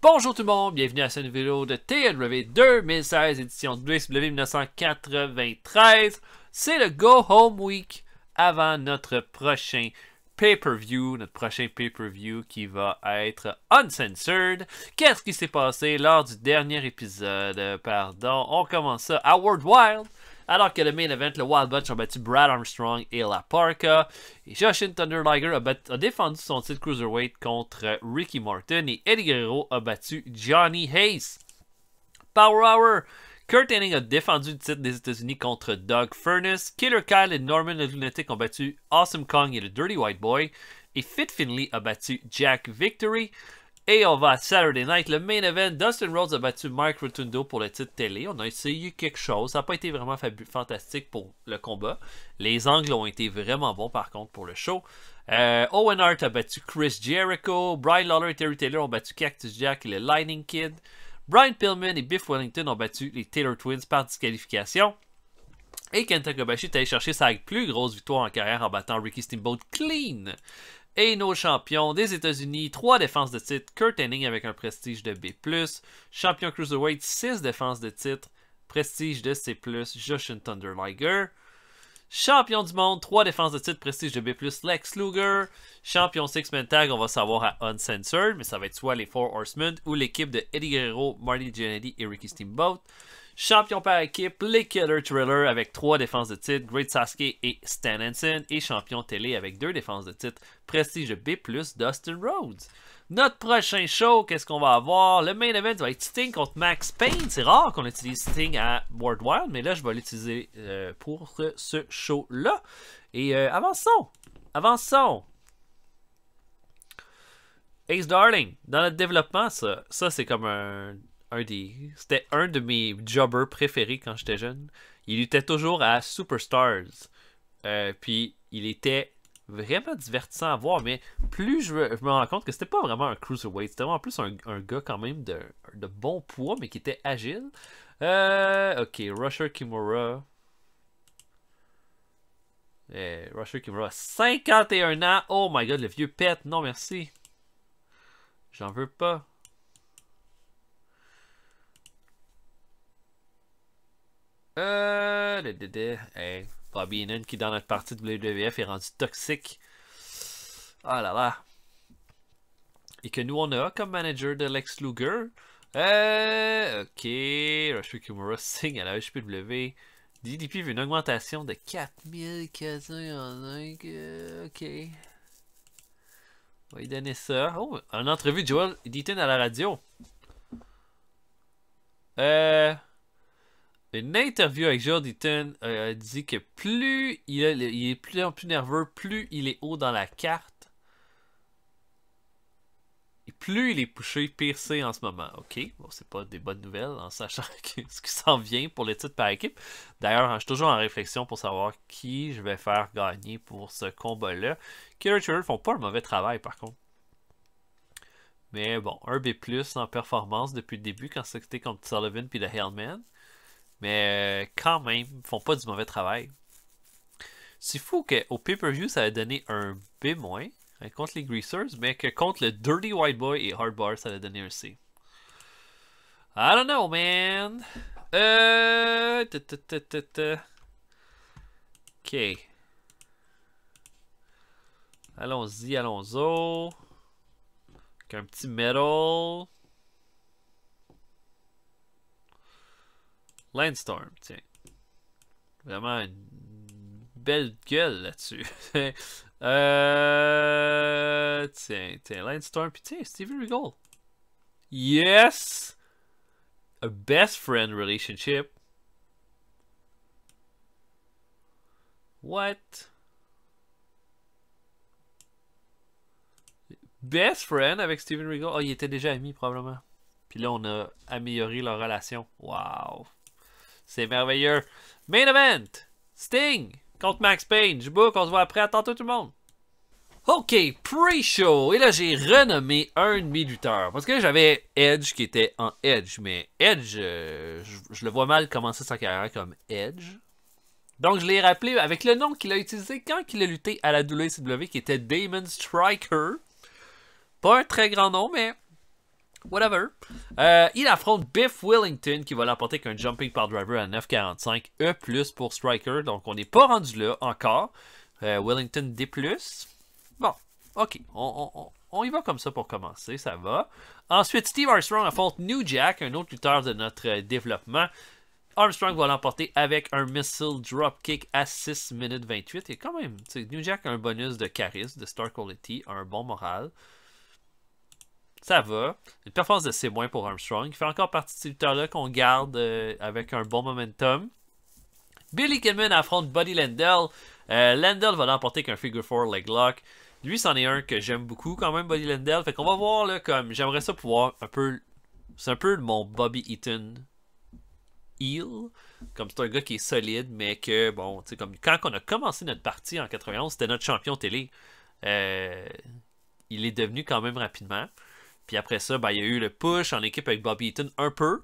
Bonjour tout le monde, bienvenue à cette vidéo de TNRV 2016, édition WSW 1993. C'est le Go Home Week avant notre prochain pay-per-view, notre prochain pay-per-view qui va être uncensored. Qu'est-ce qui s'est passé lors du dernier épisode euh, Pardon, on commence ça à World Wild. Alors que le main event, le Wild Bunch a battu Brad Armstrong et La Parka. Et Joshin Thunder Liger a, défendu son titre Cruiserweight contre Ricky Martin. Et Eddie Guerrero a battu Johnny Hayes. Power Hour. Kurt Hennig a défendu le titre des États-Unis contre Doug Furnace. Killer Kyle et Norman Lunatic ont battu Awesome Kong et le Dirty White Boy. Et Fit Finley a battu Jack Victory. Et on va à Saturday Night, le main event. Dustin Rhodes a battu Mike Rotundo pour le titre télé. On a essayé quelque chose. Ça n'a pas été vraiment fantastique pour le combat. Les angles ont été vraiment bons par contre pour le show. Euh, Owen Hart a battu Chris Jericho. Brian Lawler et Terry Taylor ont battu Cactus Jack et le Lightning Kid. Brian Pillman et Biff Wellington ont battu les Taylor Twins par disqualification. Et Kenta Kobashi est allé chercher sa plus grosse victoire en carrière en battant Ricky Steamboat clean et nos champions des États-Unis, 3 défenses de titre, Kurt Henning avec un prestige de B+, champion Cruiserweight, 6 défenses de titre, prestige de C+, Joshin Thunder Champion du monde, 3 défenses de titre, prestige de B+, Lex Luger. Champion Six-Man Tag, on va savoir à Uncensored, mais ça va être soit les Four Horsemen ou l'équipe de Eddie Guerrero, Marty Jannetty et Ricky Steamboat. Champion par équipe, les Killer Thriller avec trois défenses de titre, Great Sasuke et Stan Hansen. Et champion télé avec deux défenses de titre, Prestige B+, Dustin Rhodes. Notre prochain show, qu'est-ce qu'on va avoir? Le main event va être Sting contre Max Payne. C'est rare qu'on utilise Sting à World Wild, mais là, je vais l'utiliser euh, pour ce show-là. Et euh, avançons! Avançons! Ace Darling, dans notre développement, ça, ça c'est comme un c'était un de mes jobbers préférés quand j'étais jeune. Il était toujours à Superstars. Euh, puis il était vraiment divertissant à voir, mais plus je, me rends compte que c'était pas vraiment un cruiserweight, c'était vraiment plus un, gars quand même de, bon poids, mais qui était agile. Euh, ok, Rusher Kimura. Euh, Rusher Kimura, 51 ans. Oh my god, le vieux pète. Non, merci. J'en veux pas. Euh, le Bobby Inan qui dans notre partie de WWF est rendu toxique. Ah là là. Et que nous on a comme manager de Lex Luger. Euh, ok. Rush Kimura signe à la HPW. DDP veut une augmentation de 4000 casins en un. Euh, ok. On va lui donner ça. Oh, un entrevue de Joel Deaton à la radio. Euh une interview avec Jordi Eaton euh, a dit que plus il, est plus nerveux, plus il est haut dans la carte. Et plus il est poussé, pire en ce moment. Ok, bon, c'est pas des bonnes nouvelles en sachant ce qui s'en vient pour les titres par équipe. D'ailleurs, hein, je suis toujours en réflexion pour savoir qui je vais faire gagner pour ce combat-là. Killer font pas le mauvais travail par contre. Mais bon, un B+, en performance depuis le début quand c'était contre Sullivan puis le Hellman. Mais euh, quand même, ils font pas du mauvais travail. C'est fou qu'au pay-per-view, ça a donné un B- moins, hein, contre les Greasers, mais que contre le Dirty White Boy et Hardbar, ça a donné un C. I don't know, man. Euh. ok. Allons-y, allons-y. Un petit metal. Landstorm, tiens. Vraiment une belle gueule là-dessus. Euh, tiens, tiens, Landstorm, puis tiens, Steven Regal. Yes! A best friend relationship. What? Best friend avec Steven Regal. Oh, il était déjà ami probablement. Puis là, on a amélioré leur relation. Wow. C'est merveilleux. Main event. Sting contre Max Payne. Je book, on se voit après. À tout le monde. Ok, pre-show. Et là, j'ai renommé un demi-lutteur. Parce que j'avais Edge qui était en Edge. Mais Edge, euh, je, le vois mal commencer sa carrière comme Edge. Donc, je l'ai rappelé avec le nom qu'il a utilisé quand il a lutté à la WCW, qui était Damon Striker. Pas un très grand nom, mais Whatever. Euh, il affronte Biff Willington qui va l'emporter avec un jumping par driver à 9,45 E pour Striker. Donc on n'est pas rendu là encore. Euh, Wellington D. Bon, ok. On, y va comme ça pour commencer, ça va. Ensuite, Steve Armstrong affronte New Jack, un autre lutteur de notre euh, développement. Armstrong va l'emporter avec un missile drop kick à 6 minutes 28. Et quand même, New Jack a un bonus de charisme, de star quality, un bon moral ça va. Une performance de C- pour Armstrong. Il fait encore partie de ces lutteurs-là qu'on garde euh, avec un bon momentum. Billy Kidman affronte Buddy Landell. Euh, Landell va l'emporter avec un figure 4 leg lock. Lui, c'en est un que j'aime beaucoup quand même, Buddy Landell. Fait qu'on va voir, là, comme j'aimerais ça pouvoir un peu. C'est un peu mon Bobby Eaton heel. Comme c'est un gars qui est solide, mais que, bon, tu sais, comme quand on a commencé notre partie en 91, c'était notre champion télé. Euh, il est devenu quand même rapidement. Puis après ça, ben, il y a eu le push en équipe avec Bobby Eaton un peu.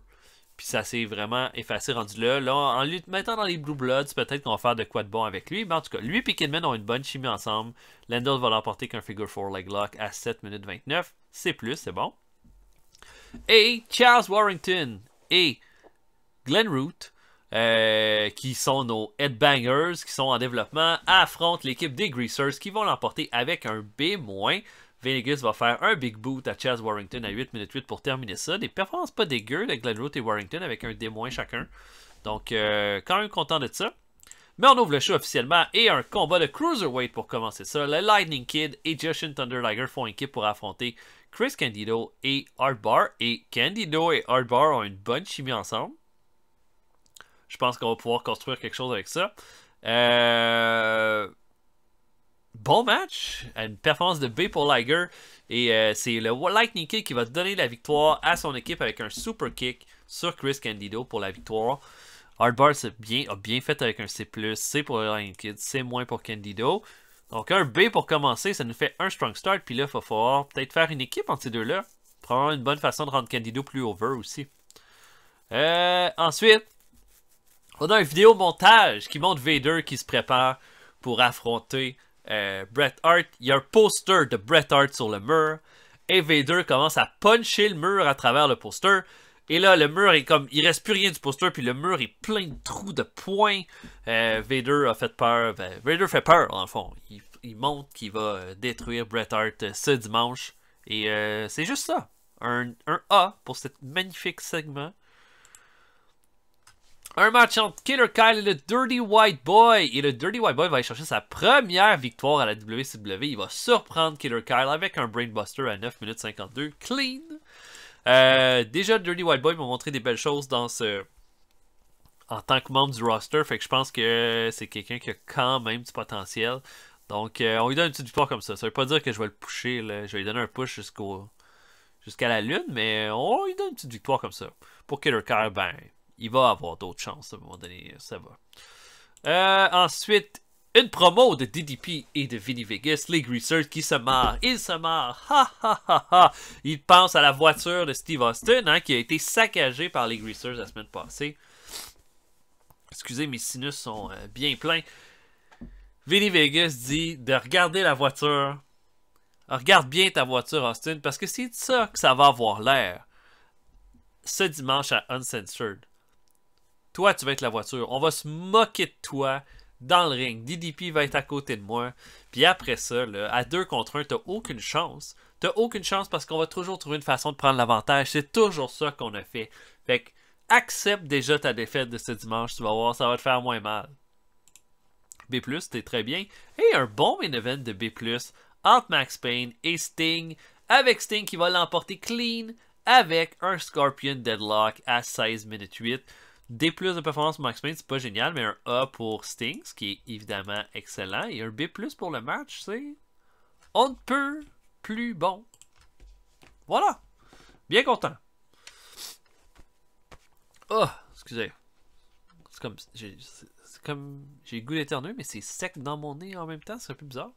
Puis ça s'est vraiment effacé, rendu là. en lui mettant dans les Blue Bloods, peut-être qu'on va faire de quoi de bon avec lui. Mais en tout cas, lui et Kidman ont une bonne chimie ensemble. Lendl va l'emporter qu'un figure 4 leg lock à 7 minutes 29. C'est plus, c'est bon. Et Charles Warrington et Glenn Root, euh, qui sont nos headbangers, qui sont en développement, affrontent l'équipe des Greasers, qui vont l'emporter avec un B-. Venegas va faire un big boot à Chaz Warrington à 8 minutes 8 pour terminer ça. Des performances pas dégueu de Glenroth et Warrington avec un D- chacun. Donc, euh, quand même content de ça. Mais on ouvre le show officiellement et un combat de Cruiserweight pour commencer ça. Le Lightning Kid et Justin Thunderliger font équipe pour affronter Chris Candido et Hardbar. Et Candido et Hardbar ont une bonne chimie ensemble. Je pense qu'on va pouvoir construire quelque chose avec ça. Euh bon match, une performance de B pour Liger. Et euh, c'est le Lightning Kick qui va donner la victoire à son équipe avec un super kick sur Chris Candido pour la victoire. Hardbar bien, a bien fait avec un C+, C pour Lightning Kick, C- pour Candido. Donc un B pour commencer, ça nous fait un strong start, puis là, il va falloir peut-être faire une équipe entre ces deux-là. Probablement une bonne façon de rendre Candido plus over aussi. Euh, ensuite, on a un vidéo montage qui montre Vader qui se prépare pour affronter euh, Bret Hart. Il y a un poster de Bret Hart sur le mur. Et Vader commence à puncher le mur à travers le poster. Et là, le mur est comme. Il reste plus rien du poster, puis le mur est plein de trous de points. Euh, Vader a fait peur. Ben, Vader fait peur, en fond. Il, montre qu'il va euh, détruire Bret Hart ce dimanche. Et c'est juste ça. Un, un A pour ce magnifique segment. Un match entre Killer Kyle et le Dirty White Boy. Et le Dirty White Boy va aller chercher sa première victoire à la WCW. Il va surprendre Killer Kyle avec un Brain Brainbuster à 9 minutes 52. Clean. Euh, déjà, Dirty White Boy m'a montré des belles choses dans ce. En tant que membre du roster, fait que je pense que c'est quelqu'un qui a quand même du potentiel. Donc, euh, on lui donne une petite victoire comme ça. Ça veut pas dire que je vais le pusher. Je vais lui donner un push jusqu'au jusqu'à la lune, mais on lui donne une petite victoire comme ça. Pour Killer Kyle, ben, il va avoir d'autres chances à un moment donné, ça va. Euh, ensuite, une promo de DDP et de Vinny Vegas, les Greasers qui se marrent. Ils se marrent. Ha ha ha ha. Ils pensent à la voiture de Steve Austin hein, qui a été saccagée par les Greasers la semaine passée. Excusez, mes sinus sont euh, bien pleins. Vinny Vegas dit de regarder la voiture. Regarde bien ta voiture, Austin, parce que c'est ça que ça va avoir l'air. Ce dimanche à Uncensored. Toi, tu vas être la voiture. On va se moquer de toi dans le ring. DDP va être à côté de moi. Puis après ça, à 2 contre 1, t'as aucune chance. T'as aucune chance parce qu'on va toujours trouver une façon de prendre l'avantage. C'est toujours ça qu'on a fait. Fait que accepte déjà ta défaite de ce dimanche. Tu vas voir, ça va te faire moins mal. B+, t'es très bien. Et un bon main event de B+, entre Max Payne et Sting. Avec Sting qui va l'emporter clean avec un Scorpion Deadlock à 16 minutes 8. D de performance pour Max Payne, c'est pas génial, mais un A pour Sting, ce qui est évidemment excellent, et un B pour le match, c'est on ne peut plus bon. Voilà. Bien content. Oh, excusez. C'est comme j'ai comme j'ai goût d'éternuer, mais c'est sec dans mon nez en même temps, c'est un peu bizarre.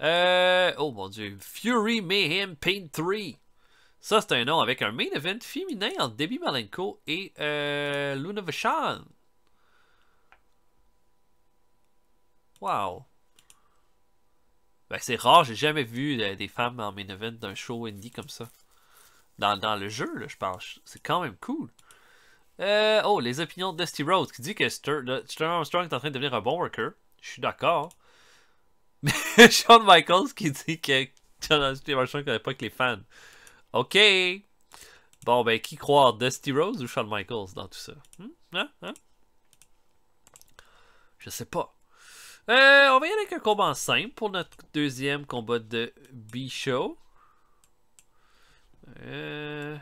Euh, oh mon dieu, Fury Mayhem Paint 3. Ça, c'est un nom avec un main event féminin entre Debbie Malenko et euh, Luna Vachon. Wow. Ben, c'est rare, j'ai jamais vu euh, des femmes en main event d'un show indie comme ça. Dans, dans le jeu, là, je pense. C'est quand même cool. Euh, oh, les opinions de Dusty Rhodes qui dit que Sturm Armstrong est en train de devenir un bon worker. Je suis d'accord. Mais Shawn Michaels qui dit que John Armstrong ne pas que les fans. OK! Bon, ben, qui croit, Dusty Rose ou Shawn Michaels dans tout ça? Hmm? Hein? Hein? Je sais pas. Euh, on va y aller avec un combat simple pour notre deuxième combat de B-Show. Euh.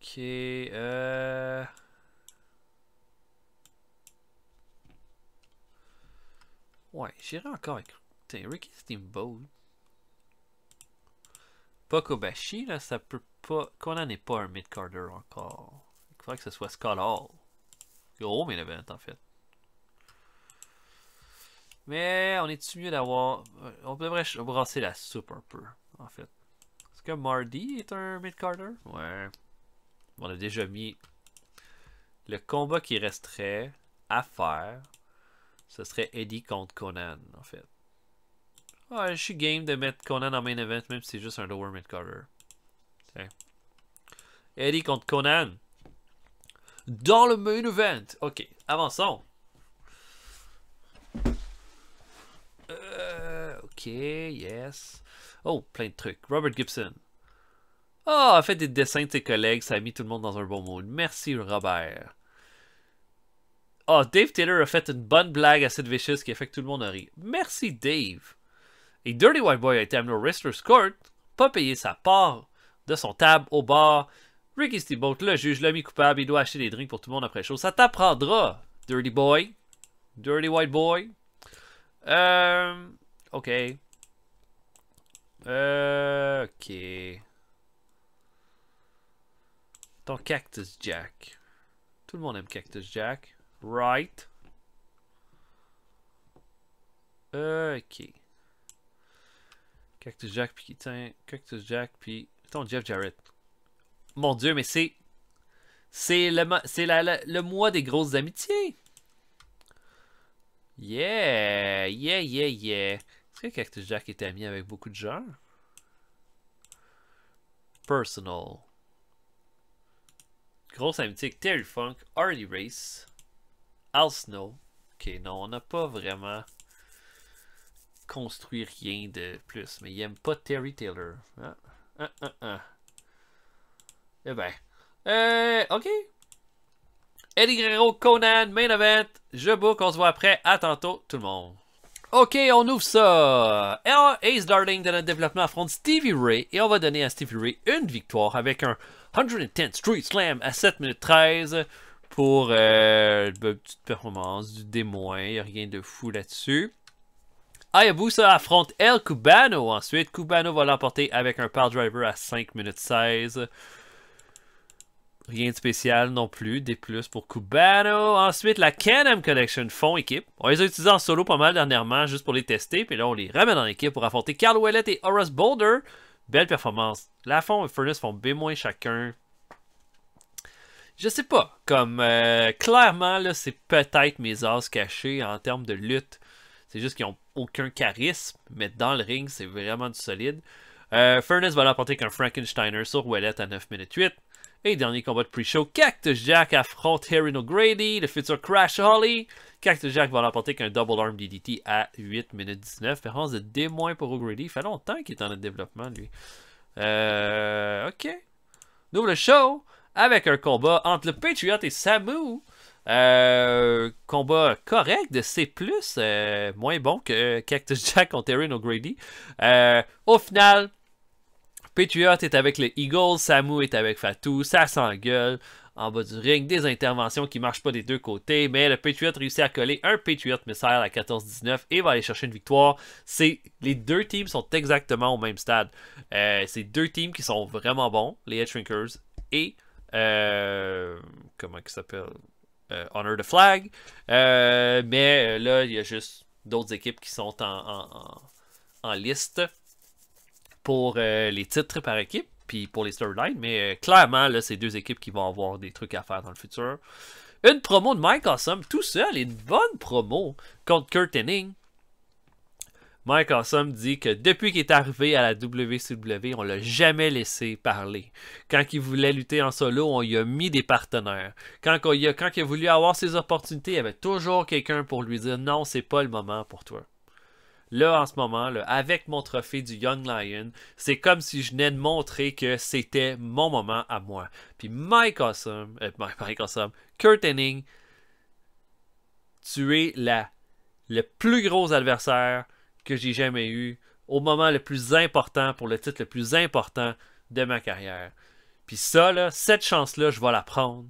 Ok. Euh... Ouais, j'irai encore avec Ricky Steamboat. Pokobashi, là, ça peut pas... Conan n'est pas un mid-carder encore. Il faudrait que ce soit Scott Hall. Gros main event, en fait. Mais on est-tu mieux d'avoir... Euh, on devrait brasser la soupe un peu, en fait. Est-ce que Mardi est un mid-carder? Ouais. On a déjà mis le combat qui resterait à faire ce serait Eddie contre Conan, en fait. je suis game de mettre Conan en main event, même si c'est juste un lower mid cover. Eddie contre Conan. Dans le main event. Ok, avançons. Euh, ok, yes. Oh, plein de trucs. Robert Gibson. Ah, oh, a fait des dessins de ses collègues, ça a mis tout le monde dans un bon mood. Merci, Robert. Ah, Dave Taylor a fait une bonne blague à Sid Vicious qui a fait que tout le monde a ri. Merci, Dave. Et Dirty White Boy a été amené au Wrestler's Court, pas payé sa part de son table au bar. Ricky Steamboat, le juge, l'a coupable, il doit acheter des drinks pour tout le monde après show. Ça t'apprendra, Dirty Boy. Dirty White Boy. Euh. Ok. Euh. Ok. Ton Cactus Jack. Tout le monde aime Cactus Jack. Right. Ok. Cactus Jack, puis tient... Cactus Jack, puis... Putain, Jeff Jarrett. Mon dieu, mais c'est... C'est le, c'est la, le mois des grosses amitiés. Yeah, yeah, yeah, yeah. Est-ce que Cactus Jack est ami avec beaucoup de gens? Personal. Grosse amitié avec Terry Funk, Harley Race. Al Snow. Ok, non, on n'a pas vraiment construit rien de plus. Mais il n'aime pas Terry Taylor. Ah, ah, ah, eh ben. Euh, ok. Eddie Guerrero, Conan, main event. Je book, on se voit après. À tantôt, tout le monde. Ok, on ouvre ça. Alors, Ace Darling de notre développement affronte Stevie Ray et on va donner à Stevie Ray une victoire avec un 110 Street Slam à 7 minutes 13 pour euh, une petite performance du démoin, Il n'y a rien de fou là-dessus. Ayabusa ah, affronte El Cubano ensuite. Cubano va l'emporter avec un power driver à 5 minutes 16. Rien de spécial non plus, des plus pour Cubano. Ensuite, la can Collection font équipe. On les a utilisés en solo pas mal dernièrement, juste pour les tester. Puis là, on les ramène en équipe pour affronter Carl Ouellet et Horace Boulder. Belle performance. La Fond et Furnace font B- chacun je sais pas. Comme euh, clairement, là, c'est peut-être mes as cachés en termes de lutte. C'est juste qu'ils ont aucun charisme, mais dans le ring, c'est vraiment du solide. Euh, Furnace va l'emporter qu'un Frankensteiner sur Wallet à 9 minutes 8. Et dernier combat de pre-show, Cactus Jack affronte Heron O'Grady, le futur Crash Holly. Cactus Jack va l'emporter qu'un Double Arm DDT à 8 minutes 19. Performance de D- pour O'Grady. Il fait longtemps qu'il est en développement, lui. Euh, ok. Double show avec un combat entre le Patriot et Samu. Euh, combat correct de C+, euh, moins bon que Cactus Jack contre Erin O'Grady. Euh, au final, Patriot est avec les Eagles, Samu est avec Fatou, ça s'engueule en bas du ring, des interventions qui marchent pas des deux côtés, mais le Patriot réussit à coller un Patriot missile à 14-19 et va aller chercher une victoire. C'est les deux teams sont exactement au même stade. c'est deux teams qui sont vraiment bons, les Head Shrinkers et euh, comment il s'appelle euh, Honor the Flag. Euh, mais là, il y a juste d'autres équipes qui sont en, liste pour les titres par équipe, puis pour les storylines. Mais clairement, là, c'est deux équipes qui vont avoir des trucs à faire dans le futur. Une promo de Mike Awesome tout seul, une bonne promo contre Kurt Mike Awesome dit que depuis qu'il est arrivé à la WCW, on l'a jamais laissé parler. Quand il voulait lutter en solo, on lui a mis des partenaires. Quand, quand il a voulu avoir ses opportunités, il y avait toujours quelqu'un pour lui dire non, c'est pas le moment pour toi. Là, en ce moment, avec mon trophée du Young Lion, c'est comme si je venais de montrer que c'était mon moment à moi. Puis Mike Awesome, euh, Mike Awesome, Kurt Henning, tu es le plus gros adversaire que j'ai jamais eu au moment le plus important, pour le titre le plus important de ma carrière. Puis ça, là, cette chance-là, je vais la prendre.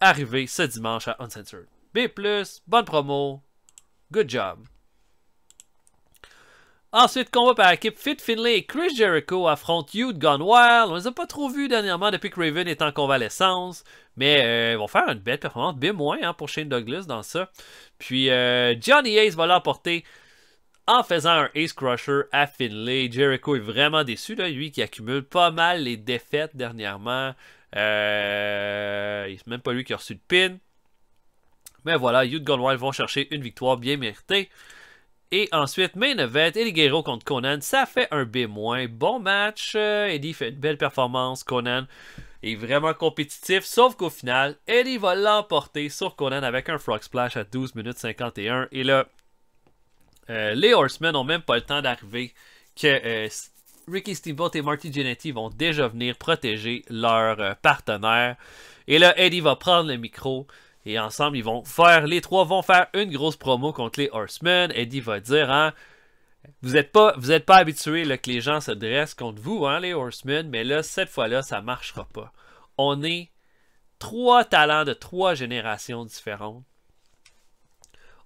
Arrivé ce dimanche à Uncensored. B, bonne promo. Good job. Ensuite, combat par équipe Fit Finlay et Chris Jericho affrontent Hugh Gone Wild. On les a pas trop vus dernièrement depuis que Raven est en convalescence. Mais euh, ils vont faire une belle performance, B- moins hein, pour Shane Douglas dans ça. Puis euh, Johnny Hayes va l'emporter en faisant un Ace Crusher à Finlay. Jericho est vraiment déçu, lui qui accumule pas mal les défaites dernièrement. Euh, c'est même pas lui qui a reçu de pin. Mais voilà, Youth Goldwild vont chercher une victoire bien méritée. Et ensuite, Main Event, Eddie contre Conan, ça fait un B-. Bon match, euh, Eddie fait une belle performance, Conan est vraiment compétitif, sauf qu'au final, Eddie va l'emporter sur Conan avec un Frog Splash à 12 minutes 51. Et là, euh, les Horsemen n'ont même pas le temps d'arriver que euh, Ricky Steamboat et Marty Jannetty vont déjà venir protéger leur euh, partenaire. Et là, Eddie va prendre le micro. Et ensemble, ils vont faire, les trois vont faire une grosse promo contre les Horsemen. Eddie va dire, hein, vous n'êtes pas, pas habitué que les gens se dressent contre vous, hein, les Horsemen, mais là, cette fois-là, ça ne marchera pas. On est trois talents de trois générations différentes.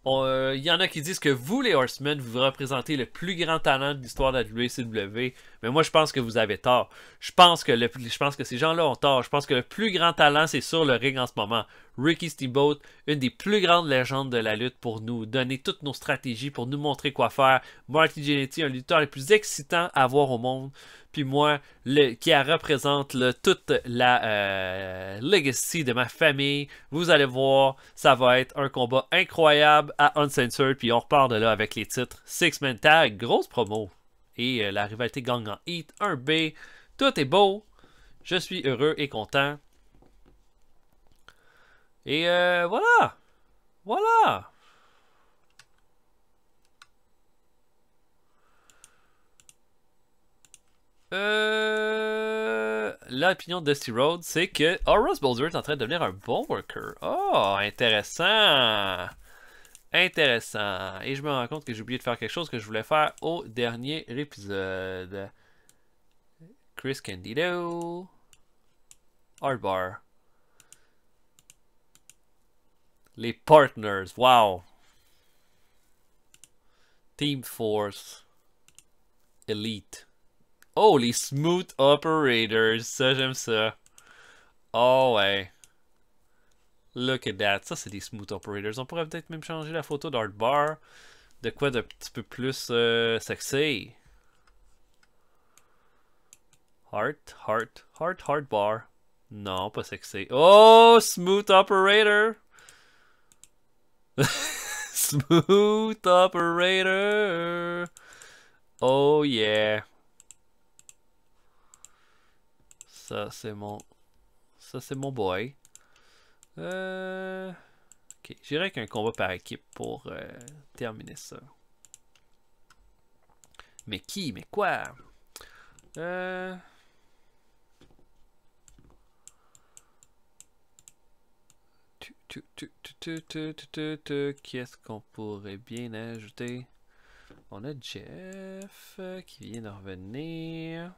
Il euh, y en a qui disent que vous, les Horsemen, vous représentez le plus grand talent de l'histoire de la WCW. Mais moi, je pense que vous avez tort. Je pense que, le, je pense que ces gens-là ont tort. Je pense que le plus grand talent, c'est sur le ring en ce moment. Ricky Steamboat, une des plus grandes légendes de la lutte pour nous donner toutes nos stratégies, pour nous montrer quoi faire. Marty Jannetty, un lutteur le plus excitant à voir au monde. Puis moi, le, qui représente toute la euh, legacy de ma famille. Vous allez voir, ça va être un combat incroyable à Uncensored. Puis on repart de là avec les titres Six Man Tag, grosse promo. Et euh, la rivalité gang en Heat 1B. Tout est beau. Je suis heureux et content. Et euh, voilà Voilà Euh, L'opinion de Dusty Road, c'est que Horus oh, Boulder est en train de devenir un bon worker. Oh, intéressant! Intéressant. Et je me rends compte que j'ai oublié de faire quelque chose que je voulais faire au dernier épisode. Chris Candido. Hardbar. Le partners, wow. Team Force. Elite. Oh, les smooth operators, ça j'aime ça. Oh ouais. Look at that, ça c'est des smooth operators. On pourrait peut-être même changer la photo bar. De quoi de petit peu plus euh, sexy. Heart, heart, heart, heart bar. Non, pas sexy. Oh, smooth operator! Smooth operator. Oh yeah. Ça c'est mon, ça c'est mon boy. Euh... Ok, j'irai qu'un combat par équipe pour euh, terminer ça. Mais qui, mais quoi? Euh... quest ce qu'on pourrait bien ajouter? On a Jeff euh, qui vient de revenir.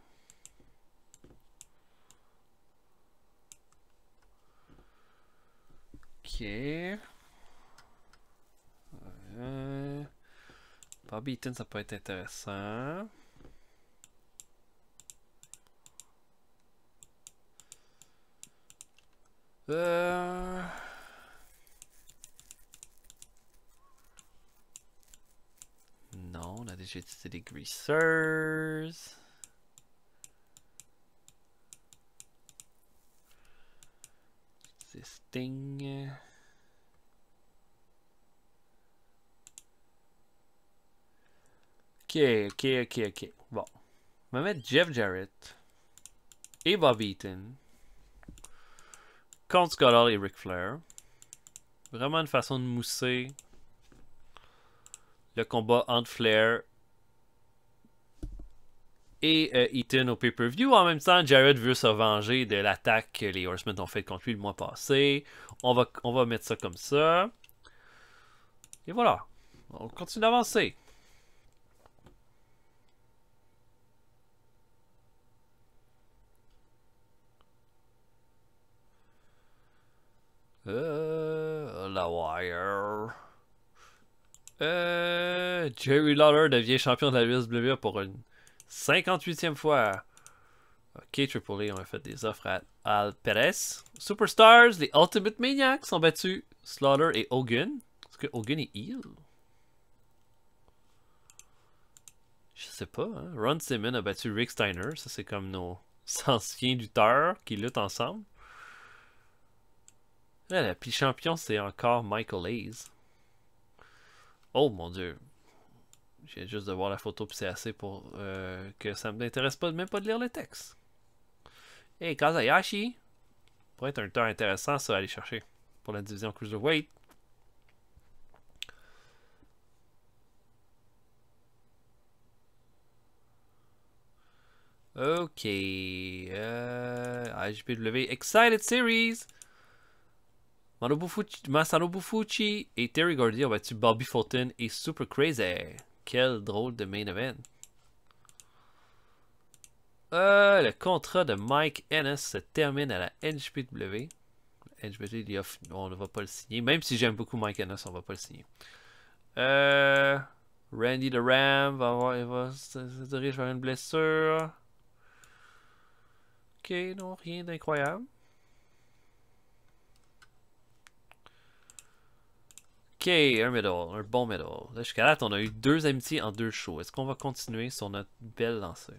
Ok. Euh, Bobby ça peut être intéressant. Euh, j'ai utilisé des greasers. This thing. Ok, ok, ok, ok. Bon. On va mettre Jeff Jarrett et Bob Eaton contre Scholar et Ric Flair. Vraiment une façon de mousser le combat entre Flair et Ethan euh, au pay-per-view. En même temps, Jared veut se venger de l'attaque que les Horsemen ont fait contre lui le mois passé. On va, va mettre ça comme ça. Et voilà. On continue d'avancer. Euh, la Wire. Euh, Jerry Lawler devient champion de la WWE pour une 58e fois. Ok, Triple A, e, on a fait des offres à Al Perez. Superstars, les Ultimate Maniacs sont battus. Slaughter et Hogan. Est-ce que Hogan est Je sais pas. Hein. Ron Simmons a battu Rick Steiner. Ça, c'est comme nos anciens lutteurs qui luttent ensemble. Et la champion, c'est encore Michael Hayes. Oh mon dieu. J'ai juste de voir la photo, puis c'est assez pour euh, que ça ne m'intéresse pas, même pas de lire le texte. Et Kazayashi pourrait être un temps intéressant, ça, à aller chercher pour la division Cruiserweight. Ok. Euh, Excited Series. Masano Fuchi et Terry Gordy ont battu Bobby Fulton et Super Crazy. Quel drôle de main event. Euh, le contrat de Mike Ennis se termine à la NJPW. La NJPW, on ne va pas le signer. Même si j'aime beaucoup Mike Ennis, on ne va pas le signer. Euh, Randy the Ram va, avoir, il va se diriger vers une blessure. Ok, non, rien d'incroyable. Ok, un medal, un bon medal. Là, jusqu'à on a eu deux amitiés en deux shows. Est-ce qu'on va continuer sur notre belle lancée?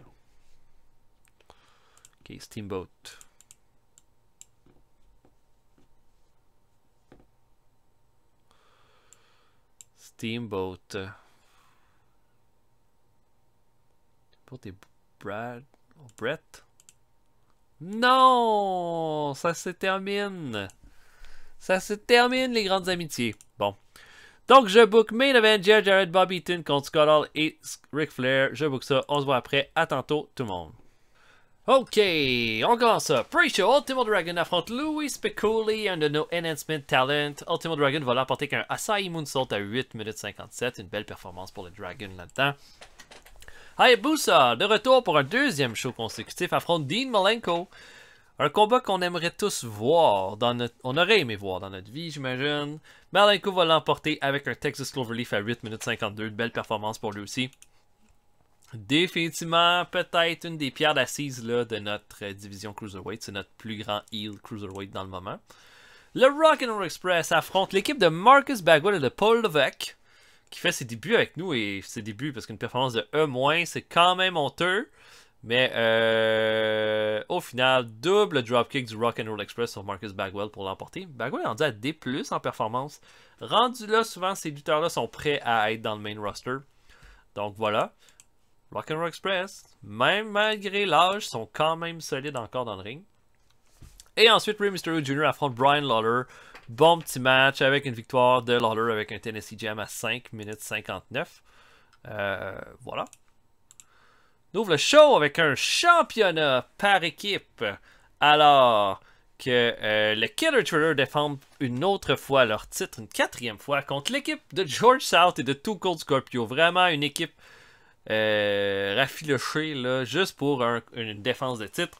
Ok, Steamboat. Steamboat. Pour tes Brad... Oh, Brett? Non! Ça se termine! Ça se termine les grandes amitiés. Bon. Donc, je book Main Avenger Jared Bobby Tin contre Scott Hall et Ric Flair. Je book ça. On se voit après. À tantôt, tout le monde. Ok, on commence ça. Pre-show, Ultimo Dragon affronte Louis Piccoli and de No Enhancement Talent. Ultimo Dragon va l'apporter qu'un Asai Moonsault à 8 minutes 57. Une belle performance pour le Dragon là-dedans. Hayabusa, de retour pour un deuxième show consécutif, affronte Dean Malenko. Un combat qu'on aimerait tous voir dans notre... On aurait aimé voir dans notre vie, j'imagine. Malenko va l'emporter avec un Texas Cloverleaf à 8 minutes 52. Belle performance pour lui aussi. Définitivement, peut-être une des pierres d'assises de notre division Cruiserweight. C'est notre plus grand heel Cruiserweight dans le moment. Le Rock and Roll Express affronte l'équipe de Marcus Bagwell et de Paul Levesque, qui fait ses débuts avec nous et ses débuts parce qu'une performance de E- c'est quand même honteux. Mais euh, au final, double dropkick du Rock Roll Express sur Marcus Bagwell pour l'emporter. Bagwell en rendu à D+ en performance. Rendu là, souvent ces lutteurs-là sont prêts à être dans le main roster. Donc voilà. Rock Roll Express, même malgré l'âge, sont quand même solides encore dans le ring. Et ensuite, Ray Mysterio Jr. affronte Brian Lawler. Bon petit match avec une victoire de Lawler avec un Tennessee Jam à 5 minutes 59. Euh, voilà. On ouvre le show avec un championnat par équipe. Alors que euh, les Killer Thriller défendent une autre fois leur titre, une quatrième fois, contre l'équipe de George South et de Two Cold Scorpio. Vraiment une équipe euh, raffilochée, juste pour une défense de titre.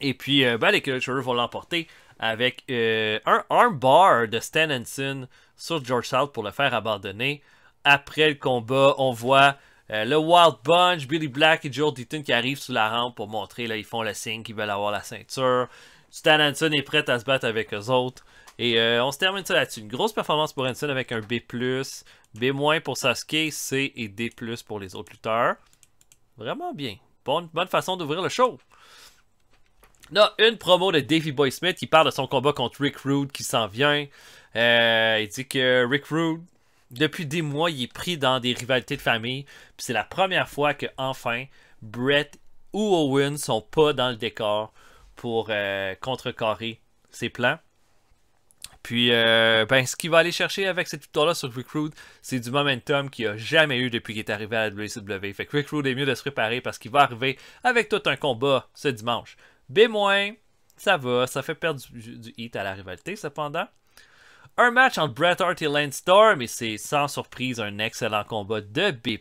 Et puis, euh, ben, les Killer Thriller vont l'emporter avec euh, un armbar de Stan Henson sur George South pour le faire abandonner. Après le combat, on voit euh, le Wild Bunch, Billy Black et Joe Deaton qui arrivent sous la rampe pour montrer, là, ils font le signe qu'ils veulent avoir la ceinture. Stan Hansen est prêt à se battre avec eux autres. Et euh, on se termine ça là-dessus. Une grosse performance pour Hansen avec un B+, B- pour Sasuke, C et D+, pour les autres lutteurs. Vraiment bien. Bonne, bonne façon d'ouvrir le show. Là une promo de Davey Boy Smith qui parle de son combat contre Rick Rude qui s'en vient. Euh, il dit que Rick Rude depuis des mois, il est pris dans des rivalités de famille. Puis c'est la première fois que enfin Brett ou Owen sont pas dans le décor pour euh, contrecarrer ses plans. Puis, euh, ben, ce qu'il va aller chercher avec cette victoire-là sur Recruit, c'est du momentum qu'il a jamais eu depuis qu'il est arrivé à la WCW. Fait que est mieux de se préparer parce qu'il va arriver avec tout un combat ce dimanche. B-, ça va, ça fait perdre du hit à la rivalité cependant. Un match entre Bret Hart et Lance Storm, et c'est sans surprise un excellent combat de B+.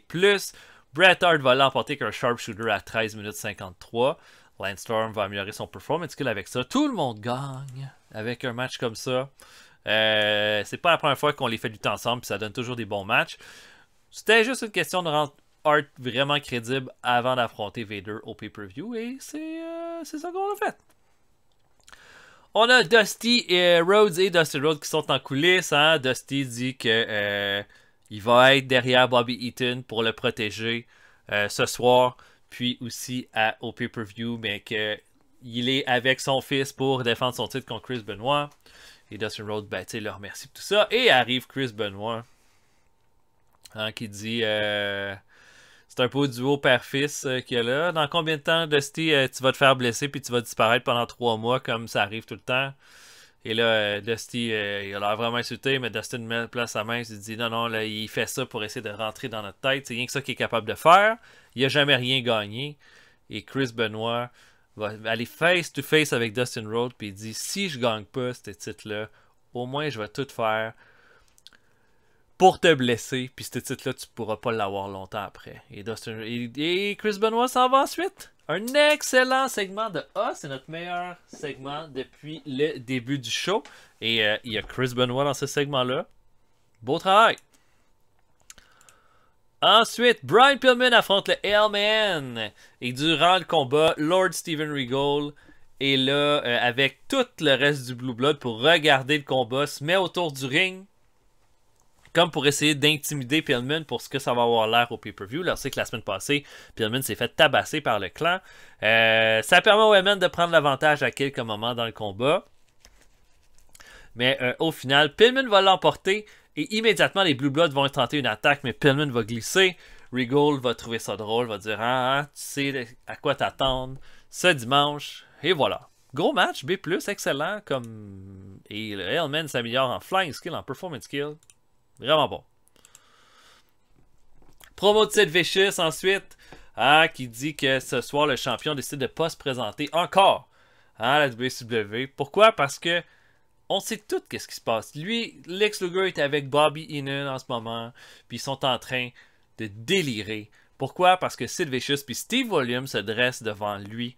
Bret Hart va l'emporter qu'un un sharpshooter à 13 minutes 53. Lance Storm va améliorer son performance skill avec ça. Tout le monde gagne avec un match comme ça. Euh, c'est pas la première fois qu'on les fait du temps ensemble, puis ça donne toujours des bons matchs. C'était juste une question de rendre Hart vraiment crédible avant d'affronter Vader au pay-per-view, et c'est euh, ça qu'on a fait. On a Dusty euh, Rhodes et Dusty Rhodes qui sont en coulisses. Hein. Dusty dit que euh, il va être derrière Bobby Eaton pour le protéger euh, ce soir, puis aussi au pay-per-view, mais que est avec son fils pour défendre son titre contre Chris Benoit. Et Dustin Rhodes, ben, le remercie pour tout ça. Et arrive Chris Benoit, hein, qui dit... C'est un peu duo père-fils euh, qu'il y a là. Dans combien de temps, Dusty, euh, tu vas te faire blesser puis tu vas disparaître pendant trois mois comme ça arrive tout le temps? Et là, euh, Dusty, il a l'air vraiment insulté, mais Dustin met place sa main Il se dit non, non, là, il fait ça pour essayer de rentrer dans notre tête. C'est rien que ça qu'il est capable de faire. Il n'a jamais rien gagné. Et Chris Benoit va aller face-to-face avec Dustin Rhodes puis il dit si je gagne pas ce titre-là, au moins je vais tout faire pour te blesser, puis ce titre-là, tu pourras pas l'avoir longtemps après. Et, Chris Benoit s'en va ensuite. Un excellent segment de A, ah, c'est notre meilleur segment depuis le début du show. Et euh, il y a Chris Benoit dans ce segment-là. Beau travail! Ensuite, Brian Pillman affronte le Hellman. Et durant le combat, Lord Steven Regal est là euh, avec tout le reste du Blue Blood pour regarder le combat, se met autour du ring comme pour essayer d'intimider Pillman pour ce que ça va avoir l'air au pay-per-view. Là, on que la semaine passée, Pillman s'est fait tabasser par le clan. Euh, ça permet au Hellman de prendre l'avantage à quelques moments dans le combat. Mais euh, au final, Pillman va l'emporter et immédiatement les Blue Bloods vont tenter une attaque, mais Pillman va glisser. Regal va trouver ça drôle, va dire ah, ah tu sais à quoi t'attendre ce dimanche. Et voilà. Gros match, B, excellent comme. Et le Hellman s'améliore en flying skill, en performance skill. Vraiment bon. Promo de Sid ensuite, ah qui dit que ce soir, le champion décide de ne pas se présenter encore à la WCW. Pourquoi? Parce que on sait tout ce qui se passe. Lui, Lex Luger est avec Bobby Inan en ce moment, puis ils sont en train de délirer. Pourquoi? Parce que Sid Vicious puis Steve Williams se dressent devant lui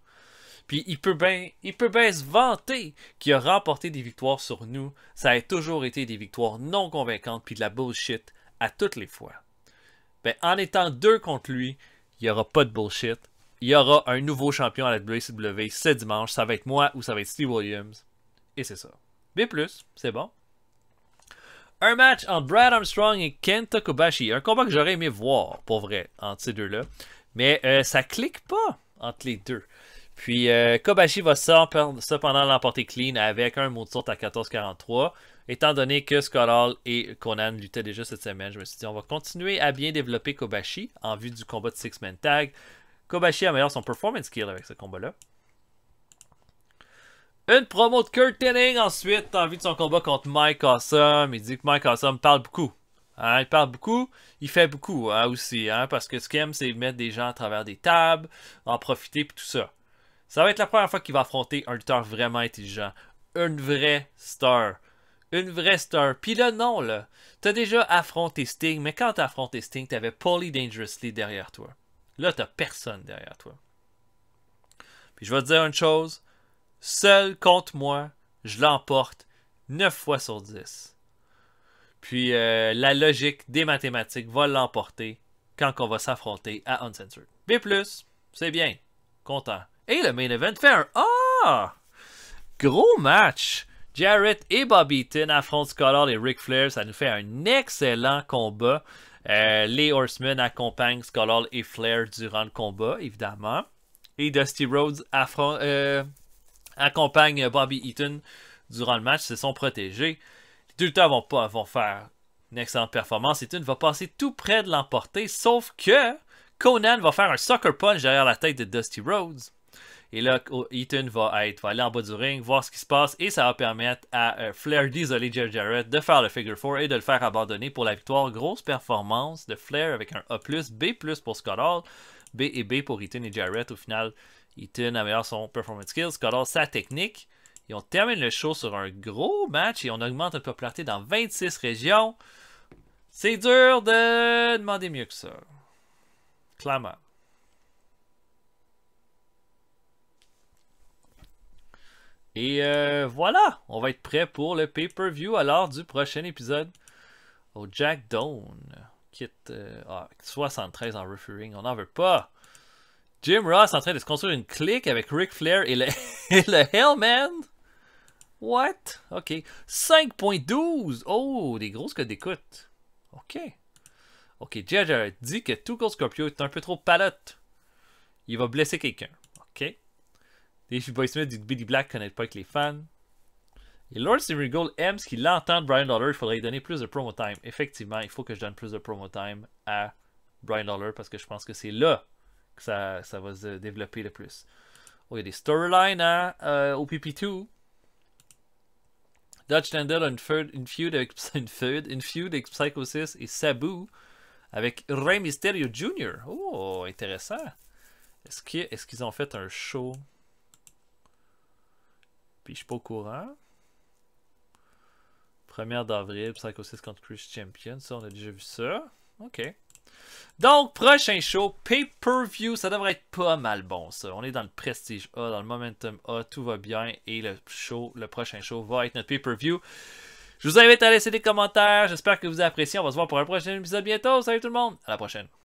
puis il peut bien ben se vanter qu'il a remporté des victoires sur nous. Ça a toujours été des victoires non convaincantes puis de la bullshit à toutes les fois. Ben, en étant deux contre lui, il n'y aura pas de bullshit. Il y aura un nouveau champion à la WCW e ce dimanche. Ça va être moi ou ça va être Steve Williams. Et c'est ça. plus, c'est bon. Un match entre Brad Armstrong et Ken Kobashi. Un combat que j'aurais aimé voir, pour vrai, entre ces deux-là. Mais ça euh, ça clique pas entre les deux. Puis euh, Kobashi va cependant l'emporter clean avec un mot de sorte à 14 Étant donné que Scott et Conan luttaient déjà cette semaine, je me suis dit on va continuer à bien développer Kobashi en vue du combat de Six-Man Tag. Kobashi améliore son performance skill avec ce combat-là. Une promo de curtaining ensuite en vue de son combat contre Mike Awesome. Il dit que Mike Awesome parle beaucoup. Hein, il parle beaucoup, il fait beaucoup hein, aussi, hein, parce que ce qu'il aime, c'est mettre des gens à travers des tables, en profiter et tout ça. Ça va être la première fois qu'il va affronter un lutteur vraiment intelligent. Une vraie star. Une vraie star. Puis là, non, là. T'as déjà affronté Sting, mais quand t'as affronté Sting, t'avais Paulie Dangerously derrière toi. Là, t'as personne derrière toi. Puis je vais te dire une chose. Seul contre moi, je l'emporte 9 fois sur 10. Puis euh, la logique des mathématiques va l'emporter quand on va s'affronter à Uncensored. B+, c'est bien. Content et le main event fait un ah! Gros match! Jarrett et Bobby Eaton affrontent Scott et Ric Flair. Ça nous fait un excellent combat. Euh, les Horsemen accompagnent Scott et Flair durant le combat, évidemment. Et Dusty Rhodes euh, accompagne Bobby Eaton durant le match. Se sont protégés. Les deux vont, pas, vont faire une excellente performance. Eaton va passer tout près de l'emporter, sauf que Conan va faire un sucker punch derrière la tête de Dusty Rhodes. Et là, Ethan va, être, aller en bas du ring, voir ce qui se passe, et ça va permettre à euh, Flair d'isoler Jeff Jarrett, de faire le figure 4 et de le faire abandonner pour la victoire. Grosse performance de Flair avec un A+, B+, pour Scott Hall, B et B pour Ethan et Jarrett. Au final, Ethan améliore son performance skills, Scott Hall sa technique. Et on termine le show sur un gros match et on augmente notre popularité dans 26 régions. C'est dur de demander mieux que ça. Clairement. Et euh, voilà, on va être prêt pour le pay-per-view alors du prochain épisode au Jack Down. Quitte 73 en referring, on n'en veut pas. Jim Ross en train de se construire une clique avec Ric Flair et le, Hellman. What? Ok. 5.12. Oh, des grosses codes d'écoute. Ok. Ok, Judge dit que Two Cold Scorpio est un peu trop palote. Il va blesser quelqu'un. Des voicemails du Billy Black connaissent pas avec les fans. Et Lord Gold aime ce qu'il entend de Brian Dollar. Il faudrait lui donner plus de promo time. Effectivement, il faut que je donne plus de promo time à Brian Dollar parce que je pense que c'est là que ça, va se développer le plus. Oh, il y a des storylines hein, opp euh, au PP2. Dutch Dandel a une, feud, avec une feud, feud avec Psychosis et Sabu avec Rey Mysterio Jr. Oh, intéressant. Est-ce qu'ils ont fait un show puis je suis pas au courant. 1er d'avril, ou 6 contre Chris Champion. Ça, on a déjà vu ça. OK. Donc, prochain show, pay-per-view, ça devrait être pas mal bon ça. On est dans le prestige A, dans le momentum A, tout va bien et le show, le prochain show va être notre pay-per-view. Je vous invite à laisser des commentaires, j'espère que vous appréciez. On va se voir pour un prochain épisode bientôt. Salut tout le monde, à la prochaine.